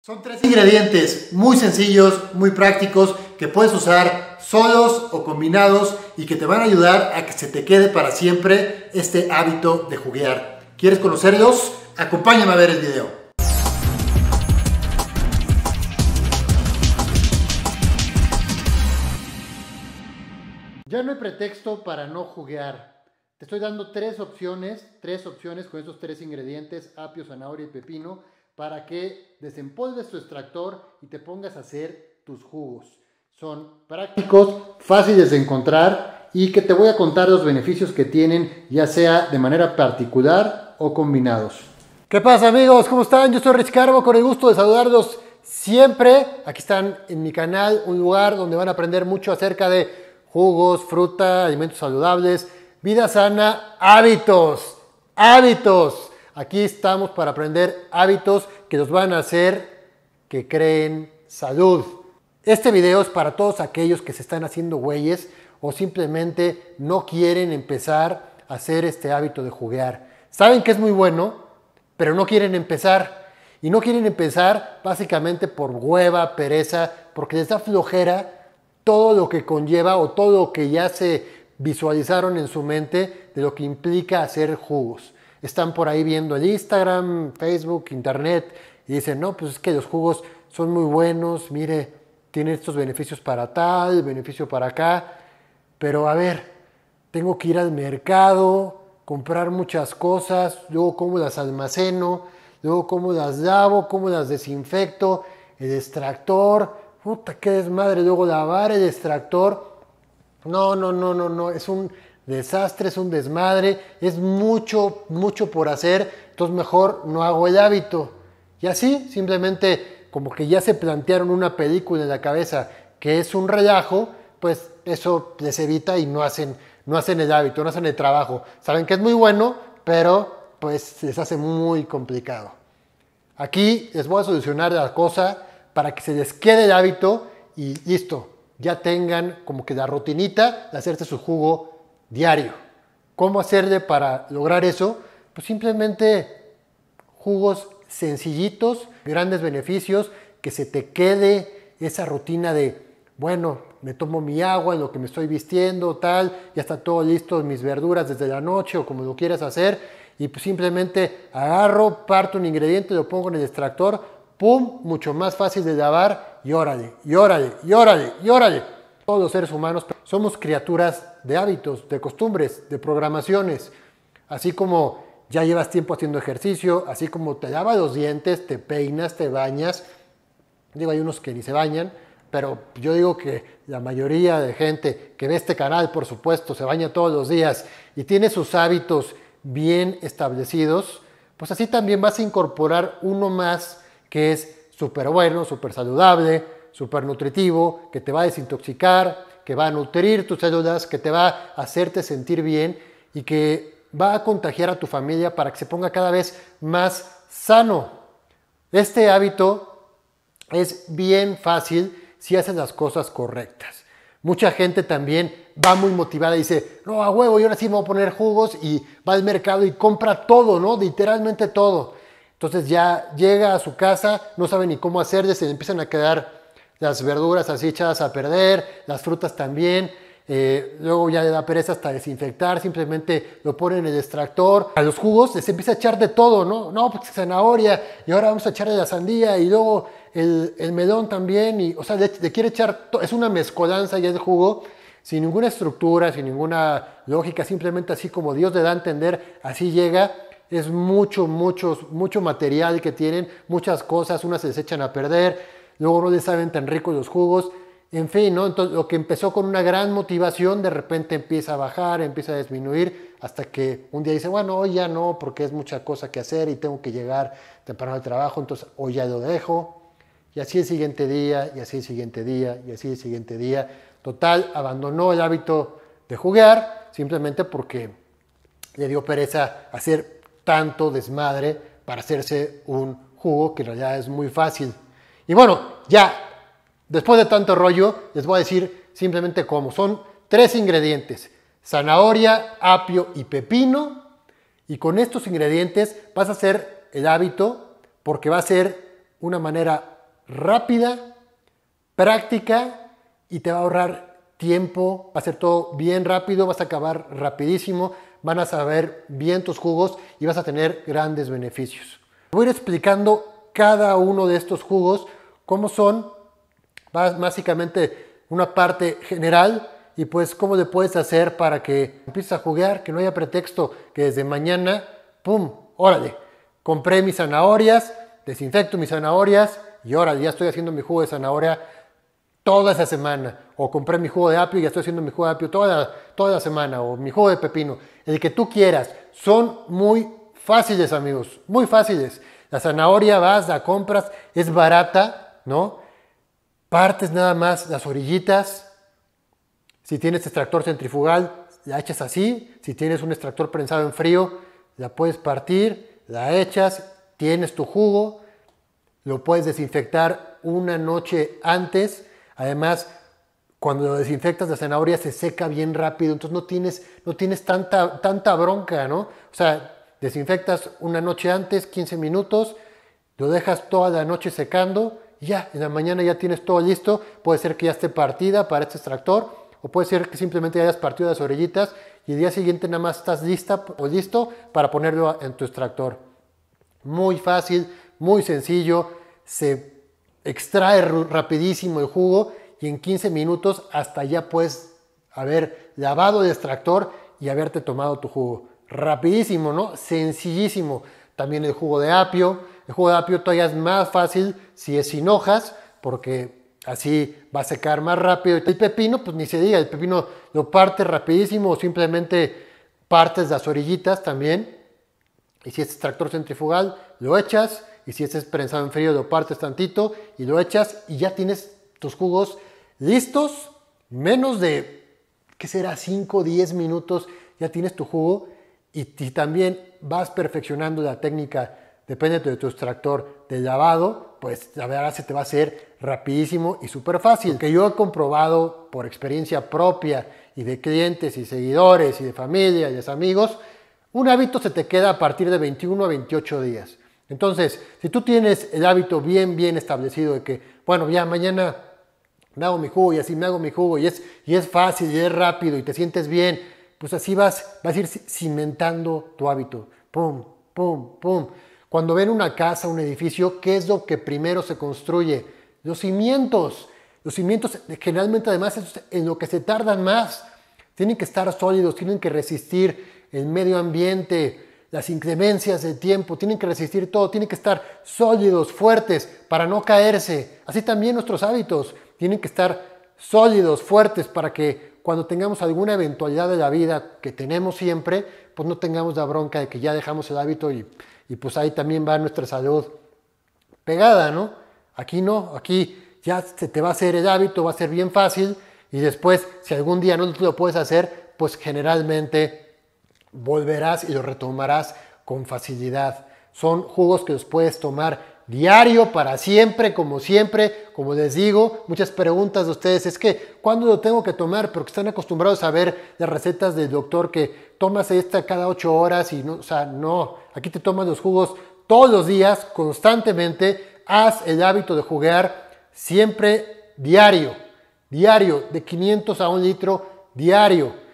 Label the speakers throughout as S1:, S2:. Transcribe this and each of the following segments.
S1: Son tres ingredientes muy sencillos, muy prácticos, que puedes usar solos o combinados y que te van a ayudar a que se te quede para siempre este hábito de juguear. ¿Quieres conocerlos? Acompáñame a ver el video. Ya no hay pretexto para no juguear. Te estoy dando tres opciones, tres opciones con estos tres ingredientes, apio, zanahoria y pepino para que desempolves tu extractor y te pongas a hacer tus jugos. Son prácticos, fáciles de encontrar y que te voy a contar los beneficios que tienen, ya sea de manera particular o combinados. ¿Qué pasa amigos? ¿Cómo están? Yo soy Rich Carbo, con el gusto de saludarlos siempre. Aquí están en mi canal, un lugar donde van a aprender mucho acerca de jugos, fruta, alimentos saludables, vida sana, hábitos, hábitos. Aquí estamos para aprender hábitos que nos van a hacer que creen salud. Este video es para todos aquellos que se están haciendo güeyes o simplemente no quieren empezar a hacer este hábito de juguear. Saben que es muy bueno, pero no quieren empezar. Y no quieren empezar básicamente por hueva, pereza, porque les da flojera todo lo que conlleva o todo lo que ya se visualizaron en su mente de lo que implica hacer jugos están por ahí viendo el Instagram, Facebook, Internet y dicen, no, pues es que los jugos son muy buenos, mire, tiene estos beneficios para tal, beneficio para acá, pero a ver, tengo que ir al mercado, comprar muchas cosas, luego cómo las almaceno, luego cómo las lavo, cómo las desinfecto, el extractor, puta, qué desmadre, luego lavar el extractor. No, no, no, no, no, es un desastre, es un desmadre, es mucho, mucho por hacer, entonces mejor no hago el hábito. Y así, simplemente como que ya se plantearon una película en la cabeza que es un relajo, pues eso les evita y no hacen, no hacen el hábito, no hacen el trabajo. Saben que es muy bueno, pero pues les hace muy complicado. Aquí les voy a solucionar la cosa para que se les quede el hábito y listo, ya tengan como que la rutinita de hacerse su jugo diario. ¿Cómo hacerle para lograr eso? Pues simplemente jugos sencillitos, grandes beneficios, que se te quede esa rutina de, bueno, me tomo mi agua lo que me estoy vistiendo, tal, ya está todo listo, mis verduras desde la noche o como lo quieras hacer, y pues simplemente agarro, parto un ingrediente, lo pongo en el extractor, ¡pum! Mucho más fácil de lavar y órale, y órale, y órale, y órale. Todos los seres humanos somos criaturas de hábitos, de costumbres, de programaciones. Así como ya llevas tiempo haciendo ejercicio, así como te lavas los dientes, te peinas, te bañas. Digo, hay unos que ni se bañan, pero yo digo que la mayoría de gente que ve este canal, por supuesto, se baña todos los días y tiene sus hábitos bien establecidos, pues así también vas a incorporar uno más que es súper bueno, súper saludable, súper nutritivo, que te va a desintoxicar, que va a nutrir tus células, que te va a hacerte sentir bien y que va a contagiar a tu familia para que se ponga cada vez más sano. Este hábito es bien fácil si haces las cosas correctas. Mucha gente también va muy motivada y dice, no, a huevo, yo ahora sí me voy a poner jugos y va al mercado y compra todo, ¿no? Literalmente todo. Entonces ya llega a su casa, no sabe ni cómo hacer, se empiezan a quedar las verduras así echadas a perder, las frutas también. Eh, luego ya le da pereza hasta desinfectar, simplemente lo pone en el extractor. A los jugos se empieza a echar de todo, ¿no? No, pues zanahoria, y ahora vamos a echarle la sandía, y luego el, el melón también, y, o sea, le, quiere echar, es una mezcolanza ya de jugo, sin ninguna estructura, sin ninguna lógica, simplemente así como Dios le da a entender, así llega. Es mucho, mucho, mucho material que tienen, muchas cosas, unas se les echan a perder, luego no le saben tan ricos los jugos. En fin, Entonces, lo que empezó con una gran motivación, de repente empieza a bajar, empieza a disminuir, hasta que un día dice, bueno, hoy ya no, porque es mucha cosa que hacer y tengo que llegar temprano al trabajo, entonces hoy ya lo dejo. Y así el siguiente día, y así el siguiente día, y así el siguiente día. Total, abandonó el hábito de jugar, simplemente porque le dio pereza hacer tanto desmadre para hacerse un jugo que en realidad es muy fácil y bueno, ya, después de tanto rollo, les voy a decir simplemente cómo. Son tres ingredientes, zanahoria, apio y pepino. Y con estos ingredientes vas a hacer el hábito porque va a ser una manera rápida, práctica y te va a ahorrar tiempo, va a ser todo bien rápido, vas a acabar rapidísimo, van a saber bien tus jugos y vas a tener grandes beneficios. Voy a ir explicando cada uno de estos jugos cómo son básicamente una parte general y pues cómo le puedes hacer para que empieces a jugar, que no haya pretexto que desde mañana, ¡pum! Órale, compré mis zanahorias, desinfecto mis zanahorias y órale, ya estoy haciendo mi jugo de zanahoria toda esa semana. O compré mi jugo de apio y ya estoy haciendo mi jugo de apio toda, toda la semana. O mi jugo de pepino, el que tú quieras. Son muy fáciles amigos, muy fáciles. La zanahoria vas, a compras, es barata, ¿no? Partes nada más las orillitas. Si tienes extractor centrifugal, la echas así. Si tienes un extractor prensado en frío, la puedes partir, la echas, tienes tu jugo, lo puedes desinfectar una noche antes. Además, cuando lo desinfectas la zanahoria se seca bien rápido, entonces no tienes, tanta, tanta bronca, ¿no? O sea, desinfectas una noche antes, 15 minutos, lo dejas toda la noche secando ya, en la mañana ya tienes todo listo, puede ser que ya esté partida para este extractor, o puede ser que simplemente hayas partido las orellitas y el día siguiente nada más estás lista o listo para ponerlo en tu extractor. Muy fácil, muy sencillo, se extrae rapidísimo el jugo y en 15 minutos hasta ya puedes haber lavado el extractor y haberte tomado tu jugo. Rapidísimo, ¿no? Sencillísimo. También el jugo de apio, el jugo de apio todavía es más fácil si es sin hojas, porque así va a secar más rápido. El pepino, pues ni se diga, el pepino lo partes rapidísimo o simplemente partes las orillitas también. Y si es extractor centrifugal, lo echas. Y si es prensado en frío, lo partes tantito y lo echas y ya tienes tus jugos listos. Menos de, ¿qué será? 5 o 10 minutos ya tienes tu jugo. Y, y también vas perfeccionando la técnica depende de tu extractor de lavado, pues la verdad se te va a hacer rapidísimo y súper fácil. que yo he comprobado por experiencia propia y de clientes y seguidores y de familia y de amigos, un hábito se te queda a partir de 21 a 28 días. Entonces, si tú tienes el hábito bien, bien establecido de que, bueno, ya mañana me hago mi jugo y así me hago mi jugo y es, y es fácil y es rápido y te sientes bien, pues así vas, vas a ir cimentando tu hábito. Pum, pum, pum. Cuando ven una casa, un edificio, ¿qué es lo que primero se construye? Los cimientos. Los cimientos generalmente además es en lo que se tardan más. Tienen que estar sólidos, tienen que resistir el medio ambiente, las inclemencias del tiempo, tienen que resistir todo, tienen que estar sólidos, fuertes, para no caerse. Así también nuestros hábitos tienen que estar sólidos, fuertes, para que cuando tengamos alguna eventualidad de la vida que tenemos siempre, pues no tengamos la bronca de que ya dejamos el hábito y, y pues ahí también va nuestra salud pegada, ¿no? Aquí no, aquí ya se te va a hacer el hábito, va a ser bien fácil y después, si algún día no lo puedes hacer, pues generalmente volverás y lo retomarás con facilidad. Son jugos que los puedes tomar diario, para siempre, como siempre. Como les digo, muchas preguntas de ustedes es que, ¿cuándo lo tengo que tomar? Porque están acostumbrados a ver las recetas del doctor que tomas esta cada ocho horas y no, o sea, no, aquí te toman los jugos todos los días, constantemente. Haz el hábito de jugar siempre diario, diario, de 500 a un litro diario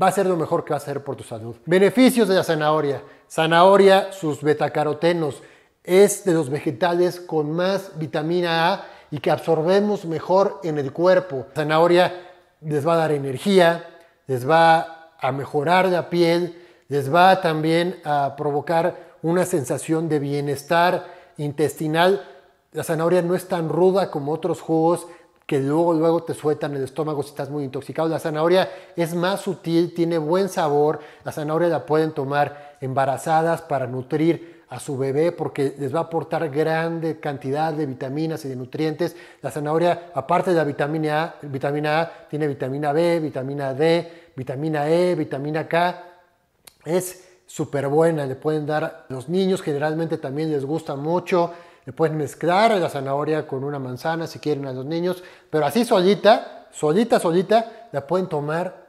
S1: va a ser lo mejor que va a ser por tu salud. Beneficios de la zanahoria. Zanahoria, sus betacarotenos, es de los vegetales con más vitamina A y que absorbemos mejor en el cuerpo. La zanahoria les va a dar energía, les va a mejorar la piel, les va también a provocar una sensación de bienestar intestinal. La zanahoria no es tan ruda como otros jugos que luego, luego te sueltan el estómago si estás muy intoxicado. La zanahoria es más sutil, tiene buen sabor. La zanahoria la pueden tomar embarazadas para nutrir a su bebé porque les va a aportar grande cantidad de vitaminas y de nutrientes. La zanahoria, aparte de la vitamina A, vitamina tiene vitamina B, vitamina D, vitamina E, vitamina K. Es súper buena, le pueden dar a los niños, generalmente también les gusta mucho. Le pueden mezclar la zanahoria con una manzana si quieren a los niños, pero así solita, solita, solita, la pueden tomar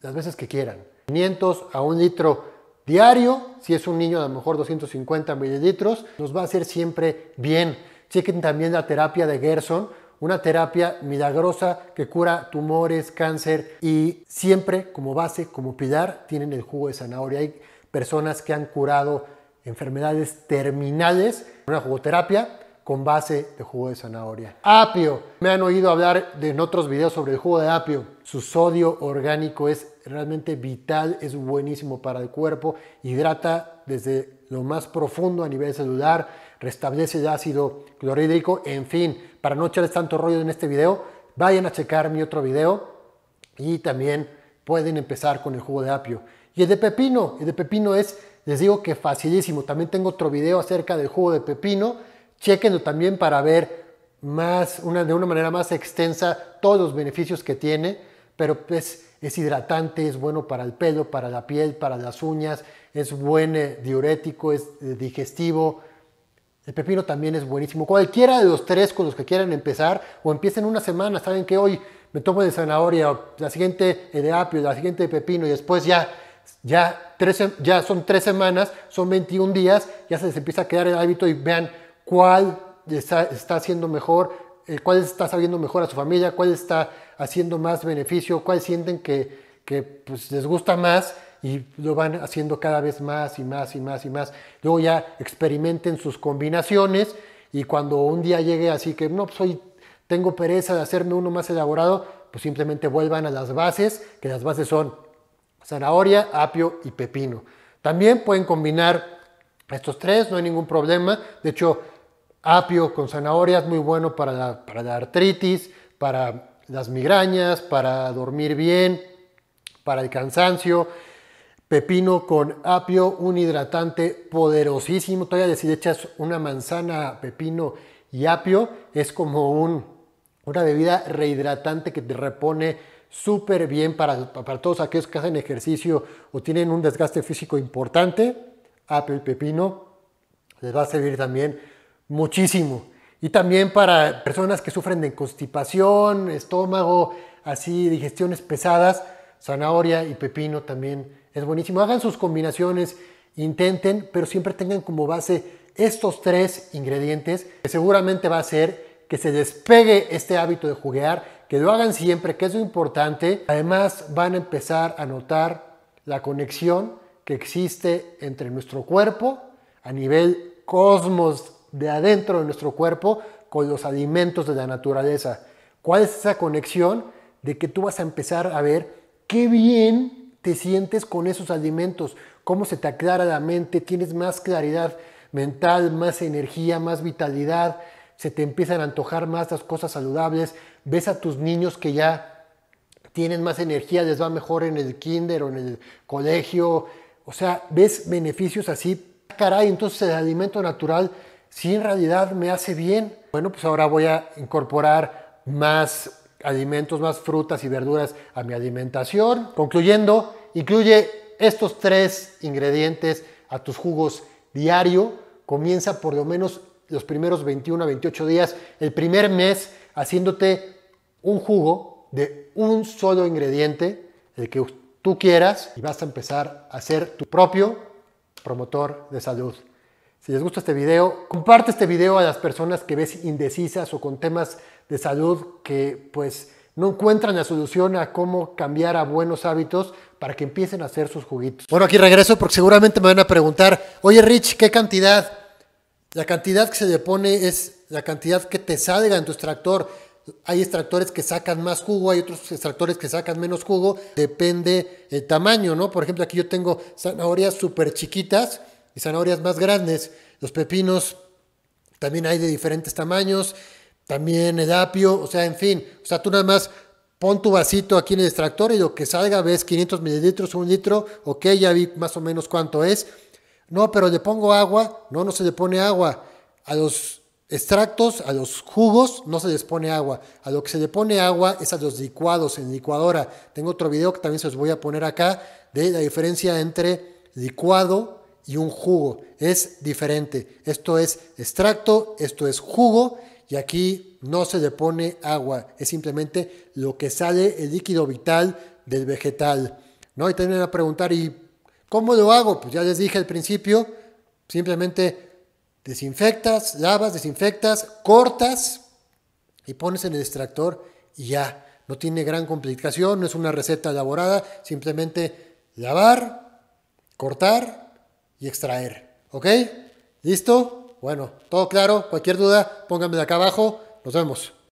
S1: las veces que quieran. 500 a un litro diario. Si es un niño, a lo mejor 250 mililitros, nos va a hacer siempre bien. Chequen también la terapia de Gerson, una terapia milagrosa que cura tumores, cáncer y siempre como base, como pilar, tienen el jugo de zanahoria. Hay personas que han curado enfermedades terminales, con una jugoterapia con base de jugo de zanahoria. Apio. Me han oído hablar en otros videos sobre el jugo de apio. Su sodio orgánico es realmente vital, es buenísimo para el cuerpo, hidrata desde lo más profundo a nivel celular, restablece el ácido clorhídrico, en fin, para no echarles tanto rollo en este video, vayan a checar mi otro video y también pueden empezar con el jugo de apio. Y el de pepino, el de pepino es, les digo que facilísimo, también tengo otro video acerca del jugo de pepino, chequenlo también para ver más, una, de una manera más extensa todos los beneficios que tiene, pero pues es hidratante, es bueno para el pelo, para la piel, para las uñas, es buen eh, diurético, es eh, digestivo. El pepino también es buenísimo. Cualquiera de los tres con los que quieran empezar o empiecen una semana, saben que hoy me tomo de zanahoria, la siguiente eh, de apio, la siguiente de pepino y después ya, ya, ya son tres semanas, son 21 días, ya se les empieza a quedar el hábito y vean cuál está, está haciendo mejor, eh, cuál está sabiendo mejor a su familia, cuál está haciendo más beneficio, cuál sienten que, pues, les gusta más y lo van haciendo cada vez más y más y más y más. Luego ya experimenten sus combinaciones y cuando un día llegue así que no, soy, pues, tengo pereza de hacerme uno más elaborado, pues simplemente vuelvan a las bases, que las bases son zanahoria, apio y pepino. También pueden combinar estos tres, no hay ningún problema. De hecho, apio con zanahorias muy bueno para la, artritis, para las migrañas, para dormir bien, para el cansancio. Pepino con apio, un hidratante poderosísimo. Todavía si echas una manzana, pepino y apio, es como una bebida rehidratante que te repone súper bien para, para todos aquellos que hacen ejercicio o tienen un desgaste físico importante. Apio y pepino les va a servir también muchísimo. Y también para personas que sufren de constipación, estómago, así, digestiones pesadas, zanahoria y pepino también es buenísimo. Hagan sus combinaciones, intenten, pero siempre tengan como base estos tres ingredientes que seguramente va a ser que se despegue este hábito de juguear, que lo hagan siempre, que es lo importante. Además van a empezar a notar la conexión que existe entre nuestro cuerpo a nivel cosmos de adentro de nuestro cuerpo con los alimentos de la naturaleza. ¿Cuál es esa conexión de que tú vas a empezar a ver qué bien te sientes con esos alimentos? ¿Cómo se te aclara la mente? ¿Tienes más claridad mental, más energía, más vitalidad? ¿Se te empiezan a antojar más las cosas saludables? ¿Ves a tus niños que ya tienen más energía, les va mejor en el kinder o en el colegio? O sea, ves beneficios así. Ah, caray, entonces el alimento natural si en realidad me hace bien. Bueno, pues ahora voy a incorporar más alimentos, más frutas y verduras a mi alimentación. Concluyendo, incluye estos tres ingredientes a tus jugos diario. Comienza por lo menos los primeros 21 a 28 días, el primer mes, haciéndote un jugo de un solo ingrediente, el que tú quieras, y vas a empezar a ser tu propio promotor de salud. Si les gusta este video, comparte este video a las personas que ves indecisas o con temas de salud que pues no encuentran la solución a cómo cambiar a buenos hábitos para que empiecen a hacer sus juguitos. Bueno, aquí regreso porque seguramente me van a preguntar, oye Rich, ¿qué cantidad? La cantidad que se le pone es la cantidad que te salga en tu extractor. Hay extractores que sacan más jugo, hay otros extractores que sacan menos jugo, depende el tamaño, ¿no? Por ejemplo, aquí yo tengo zanahorias súper chiquitas y zanahorias más grandes. Los pepinos también hay de diferentes tamaños, también el apio, o sea, en fin, o sea, tú nada más pon tu vasito aquí en el extractor y lo que salga ves 500 mililitros, un litro, ok, ya vi más o menos cuánto es. No, pero le pongo agua, no, no se le pone agua. A los extractos, a los jugos, no se les pone agua. A lo que se le pone agua es a los licuados en licuadora. Tengo otro video que también se los voy a poner acá de la diferencia entre licuado y un jugo. Es diferente. Esto es extracto, esto es jugo y aquí no se le pone agua. Es simplemente lo que sale, el líquido vital del vegetal. ¿no? Y tener a preguntar, ¿y cómo lo hago? Pues ya les dije al principio, simplemente desinfectas, lavas, desinfectas, cortas y pones en el extractor y ya. No tiene gran complicación, no es una receta elaborada, simplemente lavar, cortar y extraer. ¿Ok? ¿Listo? Bueno, todo claro. Cualquier duda, de acá abajo. Nos vemos.